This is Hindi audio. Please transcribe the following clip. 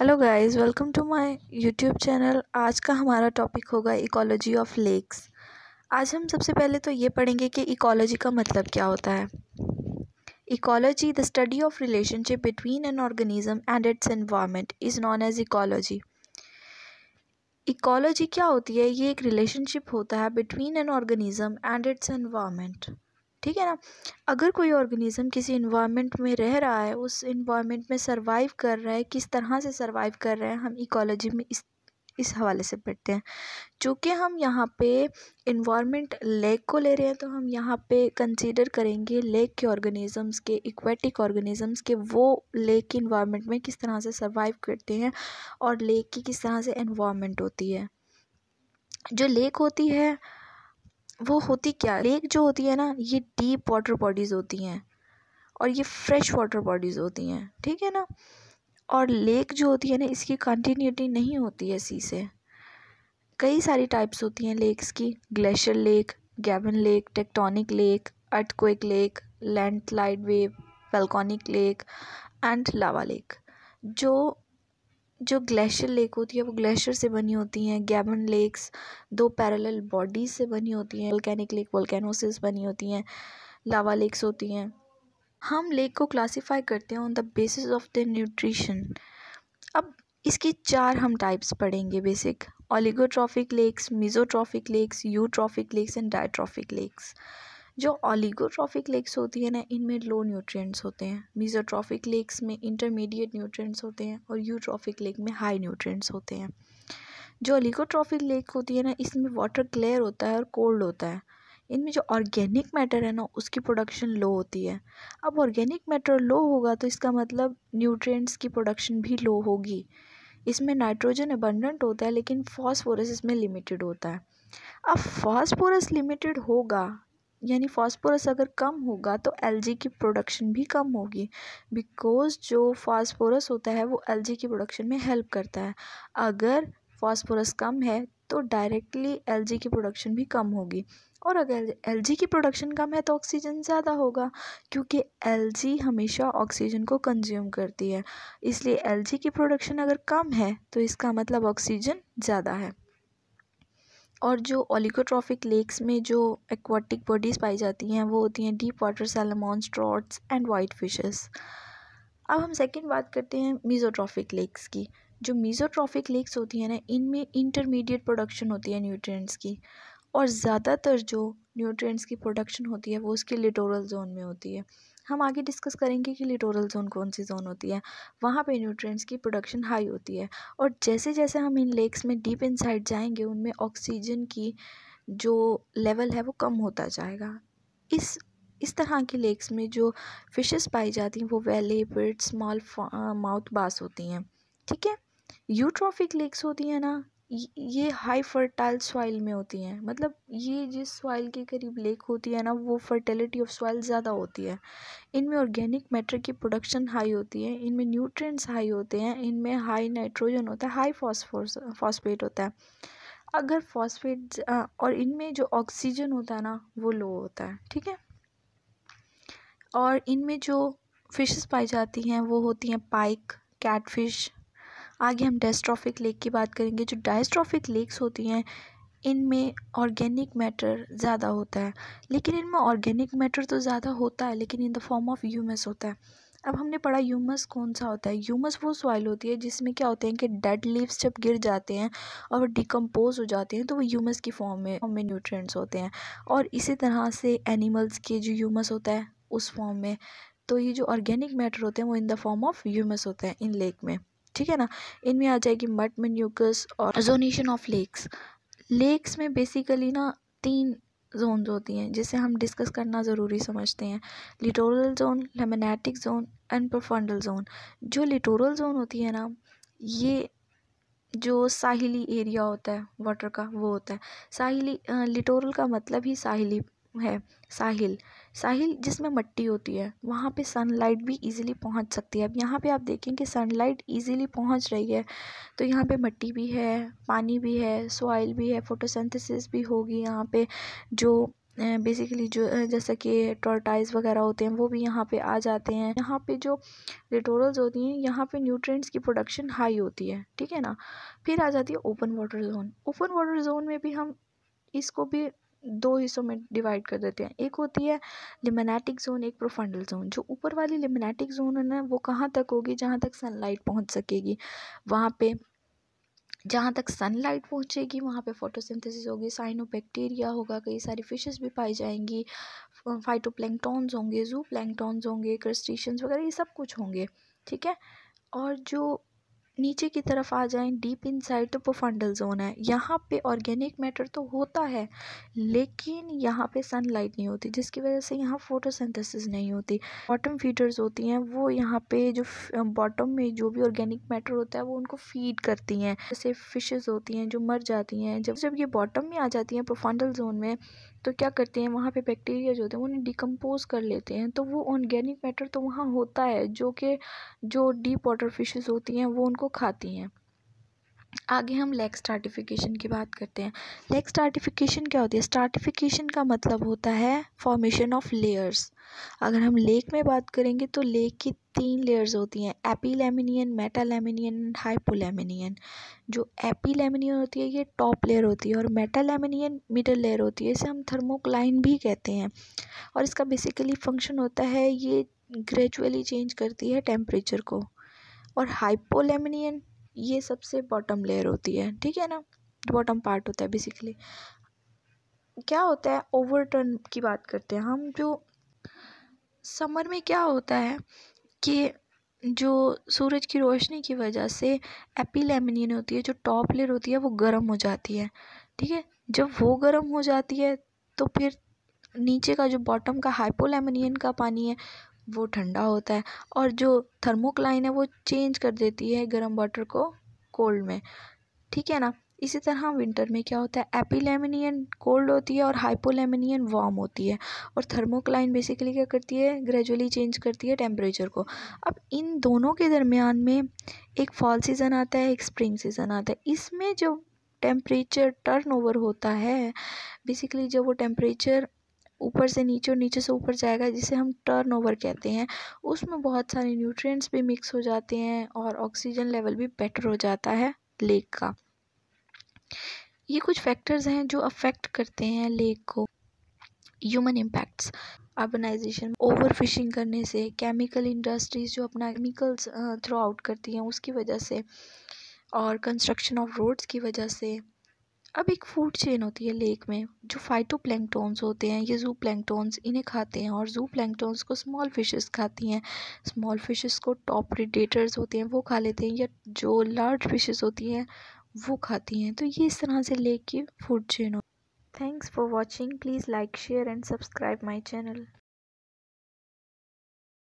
hello guys welcome to my YouTube channel आज का हमारा टॉपिक होगा इकोलॉजी ऑफ लेक्स आज हम सबसे पहले तो ये पढ़ेंगे कि इकोलॉजी का मतलब क्या होता है ecology the study of relationship between an organism and its environment is known as ecology ecology क्या होती है ये एक रिलेशनशिप होता है between an organism and its environment ठीक है ना अगर कोई ऑर्गेनिज़म किसी इन्वामेंट में रह रहा है उस इन्वायरमेंट में सर्वाइव कर रहा है किस तरह से सर्वाइव कर रहे हैं हम इकोलॉजी में इस इस हवाले से बैठते हैं चूँकि हम यहाँ पे इन्वामेंट लेक को ले रहे हैं तो हम यहाँ पे कंसीडर करेंगे लेक के ऑर्गेनिज़म्स के इक्वेटिक ऑर्गेनिज़म्स के वो लेक की इन्वामेंट में किस तरह से सर्वाइव करते हैं और लेक की किस तरह से इन्वामेंट होती है जो लेक होती है वो होती क्या लेक जो होती है ना ये डीप वाटर बॉडीज़ होती हैं और ये फ्रेश वाटर बॉडीज़ होती हैं ठीक है ना और लेक जो होती है ना इसकी कंटिन्यूटी नहीं होती है सी से कई सारी टाइप्स होती हैं लेक्स की glacier lake graben lake tectonic lake earthquake lake landslide wave volcanic lake and lava lake जो जो ग्लेशियर लेक होती है वो ग्लेशियर से बनी होती हैं गैबन लेक्स दो पैरेलल बॉडीज से बनी होती हैं वोल्केनिक लेक वोल्केनोसिस बनी होती हैं लावा लेक्स होती हैं हम लेक को क्लासिफाई करते हैं on the basis of the nutrition अब इसकी चार हम टाइप्स पढ़ेंगे basic oligotrophic lakes mesotrophic lakes eutrophic lakes and dystrophic lakes जो ऑलिगोट्रॉफिक लेक्स होती है ना इनमें लो न्यूट्रिएंट्स होते हैं मीजोट्रॉफिक लेक्स में इंटरमीडिएट न्यूट्रिएंट्स होते हैं और यूट्रॉफिक लेक में हाई न्यूट्रिएंट्स होते हैं जो ऑलिगोट्रॉफिक लेक होती है ना इसमें वाटर क्लियर होता है और कोल्ड होता है इनमें जो ऑर्गेनिक मैटर है ना उसकी प्रोडक्शन लो होती है अब ऑर्गेनिक मैटर लो होगा तो इसका मतलब न्यूट्रिएंट्स की प्रोडक्शन भी लो होगी इसमें नाइट्रोजन अबंडेंट होता है लेकिन फॉस्फोरस इसमें लिमिटेड होता है अब फॉस्फोरस लिमिटेड होगा यानी फास्फोरस अगर कम होगा तो एलजी की प्रोडक्शन भी कम होगी बिकॉज जो फास्फोरस होता है वो एलजी की प्रोडक्शन में हेल्प करता है अगर फास्फोरस कम है तो डायरेक्टली एलजी की प्रोडक्शन भी कम होगी और अगर एलजी की प्रोडक्शन कम है तो ऑक्सीजन ज़्यादा होगा क्योंकि एलजी हमेशा ऑक्सीजन को कंज्यूम करती है इसलिए एलजी की प्रोडक्शन अगर कम है तो इसका मतलब ऑक्सीजन ज़्यादा है और जो ओलिकोट्रॉफिक लेक्स में जो एक्वाटिक बॉडीज़ पाई जाती हैं वो होती हैं deep water salmons trouts and white fishes अब हम सेकंड बात करते हैं मीज़ोट्रॉफिक लेक्स की जो मीज़ोट्रॉफिक लेक्स होती हैं ना इनमें इंटरमीडिएट प्रोडक्शन होती है न्यूट्रिएंट्स की और ज़्यादातर जो न्यूट्रिएंट्स की प्रोडक्शन होती है वो उसके लिटोरल जोन में होती है हम आगे डिस्कस करेंगे कि लिटोरल जोन कौन सी जोन होती है वहाँ पे न्यूट्रिएंट्स की प्रोडक्शन हाई होती है और जैसे जैसे हम इन लेक्स में डीप इनसाइड जाएंगे उनमें ऑक्सीजन की जो लेवल है वो कम होता जाएगा इस इस तरह की लेक्स में जो फिशेस पाई जाती हैं वो वैली बिर्ड स्मॉल माउथ बास होती हैं ठीक है यूट्रॉफिक लेक्स होती हैं ना ये हाई फर्टाइल सॉइल में होती हैं मतलब ये जिस सॉइल के करीब लेक होती है ना वो फर्टिलिटी ऑफ सॉइल ज़्यादा होती है इनमें ऑर्गेनिक मैटर की प्रोडक्शन हाई होती है इनमें न्यूट्रिएंट्स हाई होते हैं इनमें हाई नाइट्रोजन होता है हाई फॉस्फोर्स फॉस्फेट होता है अगर फॉस्फेट और इनमें जो ऑक्सीजन होता है ना वो लो होता है ठीक है और इनमें जो फिशेस पाई जाती हैं वो होती हैं पाइक कैटफिश आगे हम डायस्ट्रॉफिक लेक की बात करेंगे जो डायस्ट्रॉफिक लेक्स होती हैं इनमें ऑर्गेनिक मैटर ज़्यादा होता है लेकिन इनमें ऑर्गेनिक मैटर तो ज़्यादा होता है लेकिन in the form of humus होता है अब हमने पढ़ा ह्यूमस कौन सा होता है ह्यूमस वो सॉइल होती है जिसमें क्या होते हैं कि डेड लीव्स जब गिर जाते हैं और डिकम्पोज हो जाते हैं तो वो ह्यूमस की फॉर्म में फॉर्म में न्यूट्रिएंट्स होते हैं और इसी तरह से एनिमल्स के जो ह्यूमस होता है उस फॉर्म में तो ये जो ऑर्गेनिक मैटर होते हैं वो in the form of humus होते हैं इन लेक में ठीक है ना इनमें आ जाएगी मट मन्यूकस और जोनेशन ऑफ लेक्स लेक्स में बेसिकली ना तीन जोन होती हैं जिसे हम डिस्कस करना ज़रूरी समझते हैं littoral zone limnetic zone and profundal zone जो लिटोरल जोन होती है ना ये जो साहिली एरिया होता है वाटर का वो होता है साहिली लिटोरल का मतलब ही साहिली है साहिल साहिल जिसमें मट्टी होती है वहाँ पे सनलाइट भी इजीली पहुँच सकती है अब यहाँ पे आप देखेंगे सनलाइट इजीली पहुँच रही है तो यहाँ पे मट्टी भी है पानी भी है सॉइल भी है फोटोसिंथेसिस भी होगी यहाँ पे जो बेसिकली जो जैसे कि टोर्टाइज वगैरह होते हैं वो भी यहाँ पे आ जाते हैं यहाँ पे जो लिटोरल्स होती हैं यहाँ पे न्यूट्रिएंट्स की प्रोडक्शन हाई होती है ठीक है ना फिर आ जाती है open water zone open water zone में भी हम इसको भी दो हिस्सों में डिवाइड कर देते हैं एक होती है लिमनेटिक जोन एक प्रोफंडल जोन जो ऊपर वाली लिमनेटिक जोन है ना वो कहाँ तक होगी जहाँ तक सनलाइट पहुँच सकेगी वहाँ पे जहाँ तक सनलाइट पहुँचेगी वहाँ पे फोटोसिंथेसिस होगी साइनोबैक्टीरिया होगा कई सारी फिशेस भी पाई जाएंगी फाइटोप्लैंक्टॉन्स होंगे जू प्लैंक्टॉन्स होंगे क्रस्टेशियंस वगैरह ये सब कुछ होंगे ठीक है और जो नीचे की तरफ आ जाएं डीप इन साइड तो प्रोफंडल जोन है यहाँ पे ऑर्गेनिक मैटर तो होता है लेकिन यहाँ पे सनलाइट नहीं होती जिसकी वजह से यहाँ फोटोसिंथेसिस नहीं होती बॉटम फीडर्स होती हैं वो यहाँ पे जो बॉटम में जो भी ऑर्गेनिक मैटर होता है वो उनको फीड करती हैं जैसे फिशेज़ होती हैं जो मर जाती हैं जब जब ये बॉटम में आ जाती हैं प्रोफंडल जोन में तो क्या करते हैं वहाँ पे बैक्टीरिया जो होते हैं उन्हें डिकम्पोज़ कर लेते हैं तो वो ऑर्गेनिक मैटर तो वहाँ होता है जो कि जो डीप वाटर फिशेज़ होती हैं वो उनको खाती हैं आगे हम लेग स्टार्टिफिकेशन की बात करते हैं लेग स्टार्टिफिकेशन क्या होती है स्टार्टिफिकेशन का मतलब होता है फॉर्मेशन ऑफ लेयर्स अगर हम लेक में बात करेंगे तो लेक की तीन लेयर्स होती हैं एपीलेमिनियन मेटालेमिनियन एंड हाइपोलेमिनियन जो एपीलेमिनियन होती है ये टॉप लेयर होती है और मेटालेमिनियन मिडल लेयर होती है इसे हम थर्मोक्लाइन भी कहते हैं और इसका बेसिकली फंक्शन होता है ये ग्रेजुअली चेंज करती है टेम्परेचर को और हाइपोलेमिनियन ये सबसे बॉटम लेयर होती है ठीक है ना बॉटम पार्ट होता है बेसिकली क्या होता है ओवर टर्न की बात करते हैं हम जो समर में क्या होता है कि जो सूरज की रोशनी की वजह से एपिलेमिनिन होती है जो टॉप लेयर होती है वो गर्म हो जाती है ठीक है जब वो गर्म हो जाती है तो फिर नीचे का जो बॉटम का हाइपोलेमिनियन का पानी है वो ठंडा होता है और जो थर्मोक्लाइन है वो चेंज कर देती है गर्म वाटर को कोल्ड में ठीक है ना इसी तरह विंटर में क्या होता है एपीलेमिनियन कोल्ड होती है और हाइपोलेमिनियन वार्म होती है और थर्मोक्लाइन बेसिकली क्या करती है ग्रेजुअली चेंज करती है टेम्परेचर को अब इन दोनों के दरमियान में एक फॉल सीज़न आता है एक स्प्रिंग सीज़न आता है इसमें जो टेम्परेचर टर्न ओवर होता है बेसिकली जब वो टेम्परेचर ऊपर से नीचे और नीचे से ऊपर जाएगा जिसे हम टर्नओवर कहते हैं उसमें बहुत सारे न्यूट्रिएंट्स भी मिक्स हो जाते हैं और ऑक्सीजन लेवल भी बेटर हो जाता है लेक का ये कुछ फैक्टर्स हैं जो अफेक्ट करते हैं लेक को human impacts urbanisation overfishing करने से केमिकल इंडस्ट्रीज़ जो अपना केमिकल्स थ्रो आउट करती हैं उसकी वजह से और कंस्ट्रक्शन ऑफ रोड्स की वजह से अब एक फूड चेन होती है लेक में जो फाइटो प्लैंकटॉन्स होते हैं ये जू प्लैंकटॉन्स इन्हें खाते हैं और जू प्लैंकटॉन्स को स्मॉल फिशेस खाती हैं स्मॉल फिशेस को टॉप रिडेटर्स होते हैं वो खा लेते हैं या जो लार्ज फिशेस होती हैं वो खाती हैं तो ये इस तरह से लेक की फूड चेन हो thanks for watching please like share and subscribe my channel